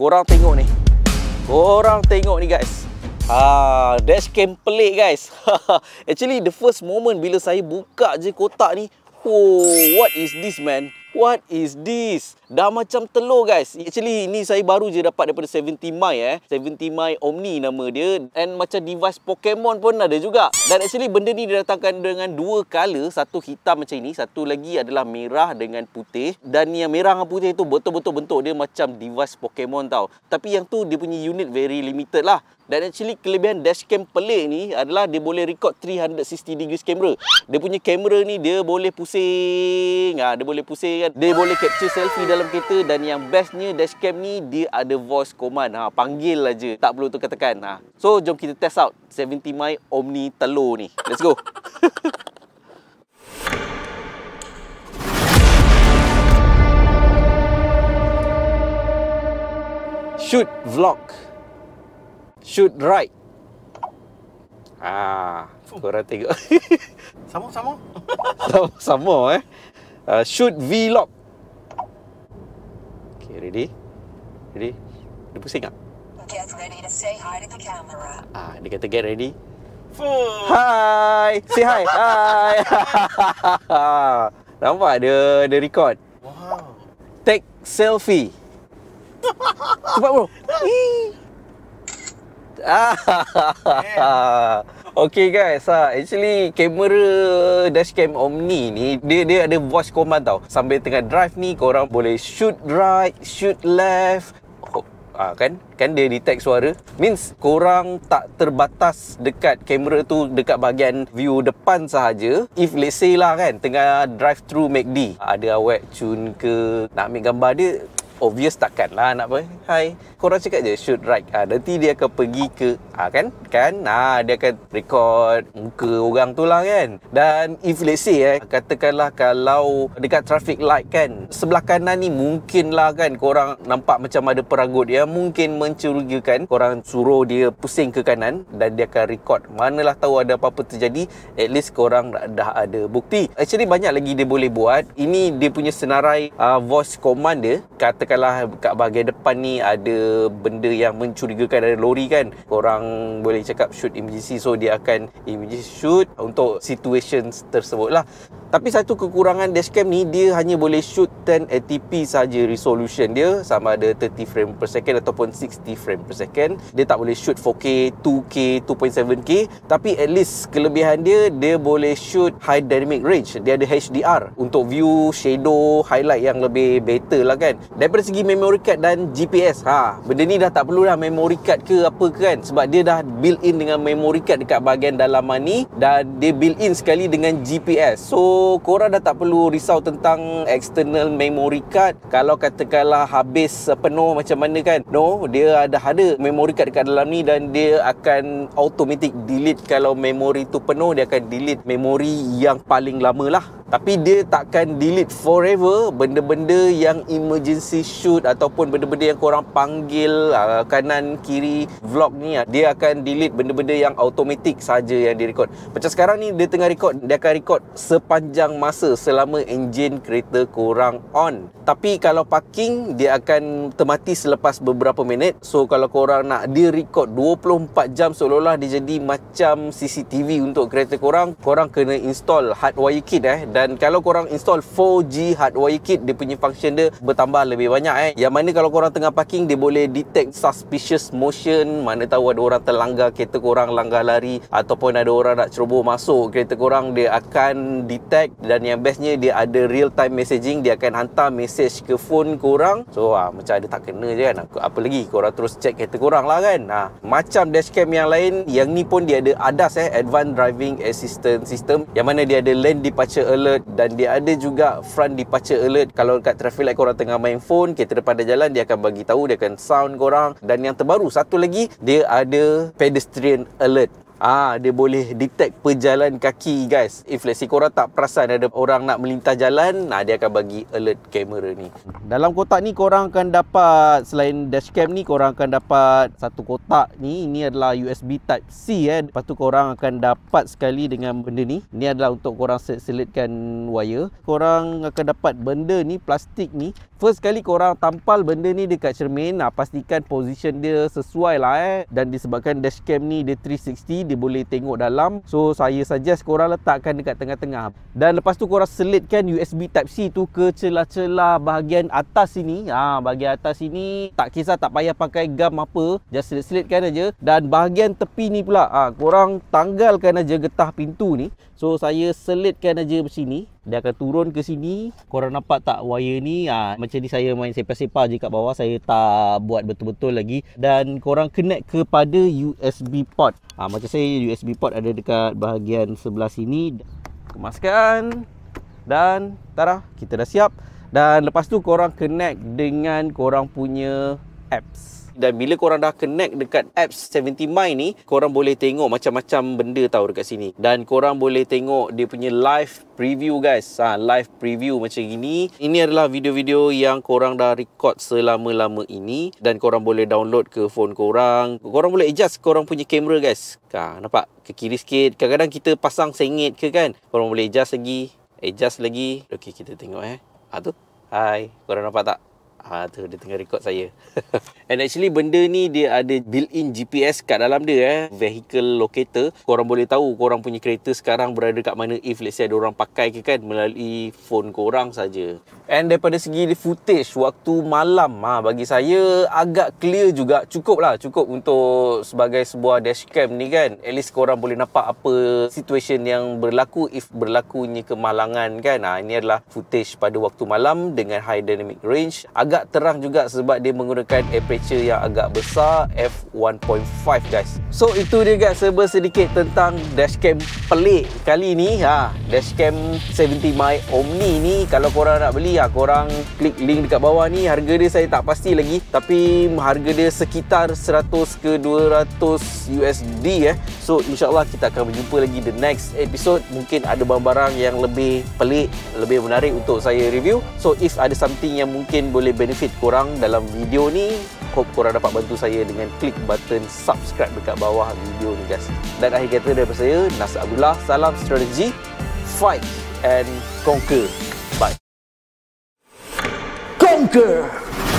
korang tengok ni korang tengok ni guys Ha, dashcam pelik guys Actually the first moment bila saya buka je kotak ni Oh, what is this man? What is this? Dah macam telur guys Actually ini saya baru je dapat daripada 70 My eh 70 My Omni nama dia And macam device Pokemon pun ada juga Dan actually benda ni didatangkan dengan dua color Satu hitam macam ini Satu lagi adalah merah dengan putih Dan yang merah dengan putih tu betul-betul bentuk dia macam device Pokemon tau Tapi yang tu dia punya unit very limited lah dan actually kelebihan dashcam pelik ni adalah dia boleh record 360 degrees camera. Dia punya kamera ni dia boleh pusing. Ha, dia boleh pusing kan. Dia boleh capture selfie dalam dalam kereta dan yang bestnya dashcam ni dia ada voice command ha panggil aja tak perlu tekan tekan ha so jom kita test out 70 My omni telur ni let's go shoot vlog shoot right ah ha, korang tengok sama sama sama sama eh uh, shoot vlog Ready? Ready? Dia pusing tak? Get ready to say hi to the camera. Ah, dia kata get ready. Hi. Say hi. hi. Nampak dia dia record. Wow. Take selfie. Cepat bro. ah. Yeah. Okay guys, ha, actually kamera dashcam Omni ni dia dia ada voice command tau. Sambil tengah drive ni korang boleh shoot right, shoot left. Ha, kan kan dia detect suara means korang tak terbatas dekat kamera tu dekat bahagian view depan sahaja if let's say lah kan tengah drive through MACD ada awet cun ke nak ambil gambar dia obvious takkan lah nak apa hai korang cakap je shoot right ha, nanti dia akan pergi ke Ha, kan? Kan? Ha, dia akan record muka orang tu lah kan? Dan if let's say eh, katakanlah kalau dekat traffic light kan, sebelah kanan ni mungkin lah kan korang nampak macam ada peragut ya mungkin mencurigakan korang suruh dia pusing ke kanan dan dia akan record manalah tahu ada apa-apa terjadi at least korang dah ada bukti actually banyak lagi dia boleh buat ini dia punya senarai uh, voice command dia katakanlah kat bahagian depan ni ada benda yang mencurigakan dari lori kan korang boleh cakap shoot emergency so dia akan emergency shoot untuk situations tersebut lah tapi satu kekurangan dashcam ni dia hanya boleh shoot 1080p saja resolution dia sama ada 30 frame per second ataupun 60 frame per second. Dia tak boleh shoot 4K, 2K, 2.7K tapi at least kelebihan dia dia boleh shoot high dynamic range. Dia ada HDR untuk view, shadow, highlight yang lebih better lah kan. Daripada segi memory card dan GPS. Ha, benda ni dah tak perlu dah memory card ke apa ke kan sebab dia dah built in dengan memory card dekat bahagian dalaman ni dan dia built in sekali dengan GPS. So korang dah tak perlu risau tentang external memory card kalau katakanlah habis penuh macam mana kan no dia ada ada memory card dekat dalam ni dan dia akan automatic delete kalau memory tu penuh dia akan delete memory yang paling lama lah tapi dia takkan delete forever benda-benda yang emergency shoot ataupun benda-benda yang korang panggil uh, kanan kiri vlog ni uh, dia akan delete benda-benda yang automatic saja yang direkod macam sekarang ni dia tengah record dia akan record sepanjang masa selama engine kereta korang on tapi kalau parking dia akan termati selepas beberapa minit so kalau korang nak dia record 24 jam seolah-olah dia jadi macam CCTV untuk kereta korang korang kena install hardwire kit eh dan kalau korang install 4G hardwire kit dia punya function dia bertambah lebih banyak eh yang mana kalau korang tengah parking dia boleh detect suspicious motion mana tahu ada orang terlanggar kereta korang langgar lari ataupun ada orang nak ceroboh masuk kereta korang dia akan detect dan yang bestnya dia ada real time messaging dia akan hantar message ke phone korang so ah, macam ada tak kena je kan apa lagi korang terus check kereta korang lah kan ah, macam dashcam yang lain yang ni pun dia ada ADAS eh Advanced Driving Assistance System yang mana dia ada lane departure alert alert dan dia ada juga front departure alert kalau dekat traffic light korang tengah main phone kereta depan dah jalan dia akan bagi tahu dia akan sound korang dan yang terbaru satu lagi dia ada pedestrian alert Ah, dia boleh detect perjalan kaki guys. If let's say korang tak perasan ada orang nak melintas jalan, nah dia akan bagi alert kamera ni. Dalam kotak ni korang akan dapat selain dashcam ni korang akan dapat satu kotak ni. Ini adalah USB type C eh. Lepas tu korang akan dapat sekali dengan benda ni. Ini adalah untuk korang selitkan wire. Korang akan dapat benda ni plastik ni. First sekali korang tampal benda ni dekat cermin, nah, pastikan position dia sesuai lah eh. Dan disebabkan dashcam ni dia 360 dia boleh tengok dalam so saya suggest korang letakkan dekat tengah-tengah dan lepas tu korang selitkan USB Type-C tu ke celah-celah bahagian atas sini ha, bahagian atas sini tak kisah tak payah pakai gam apa just selit-selitkan aja dan bahagian tepi ni pula ha, korang tanggalkan aja getah pintu ni So saya selitkan aja sini Dia akan turun ke sini Korang nampak tak wire ni ha, Macam ni saya main sepa-sepa je kat bawah Saya tak buat betul-betul lagi Dan korang connect kepada USB port ha, Macam saya USB port ada dekat bahagian sebelah sini Kemaskan Dan Tara kita dah siap Dan lepas tu korang connect dengan korang punya apps. Dan bila korang dah connect dekat apps 70 My ni, korang boleh tengok macam-macam benda tau dekat sini. Dan korang boleh tengok dia punya live preview guys. Ha, live preview macam gini. Ini adalah video-video yang korang dah record selama-lama ini. Dan korang boleh download ke phone korang. Korang boleh adjust korang punya kamera guys. Ha, nampak? Ke kiri sikit. Kadang-kadang kita pasang sengit ke kan? Korang boleh adjust lagi. Adjust lagi. Ok kita tengok eh. Ha tu. Hai. Korang nampak tak? Ah tu dia tengah record saya. And actually benda ni dia ada built-in GPS kat dalam dia eh. Vehicle locator. Korang boleh tahu korang punya kereta sekarang berada kat mana if let's say ada orang pakai ke kan melalui phone korang saja. And daripada segi footage waktu malam ha, Bagi saya agak clear juga Cukup lah cukup untuk sebagai sebuah dashcam ni kan At least korang boleh nampak apa situation yang berlaku If berlakunya kemalangan kan ha, Ini adalah footage pada waktu malam Dengan high dynamic range Agak terang juga sebab dia menggunakan aperture yang agak besar F1.5 guys So itu dia guys serba sedikit tentang dashcam pelik kali ni ha, Dashcam 70 My Omni ni Kalau korang nak beli lah korang klik link dekat bawah ni harga dia saya tak pasti lagi tapi harga dia sekitar 100 ke 200 USD eh so insyaAllah kita akan berjumpa lagi the next episode mungkin ada barang-barang yang lebih pelik lebih menarik untuk saya review so if ada something yang mungkin boleh benefit korang dalam video ni hope korang dapat bantu saya dengan klik button subscribe dekat bawah video ni guys dan akhir kata daripada saya Nasir Abdullah salam strategi fight and conquer girl.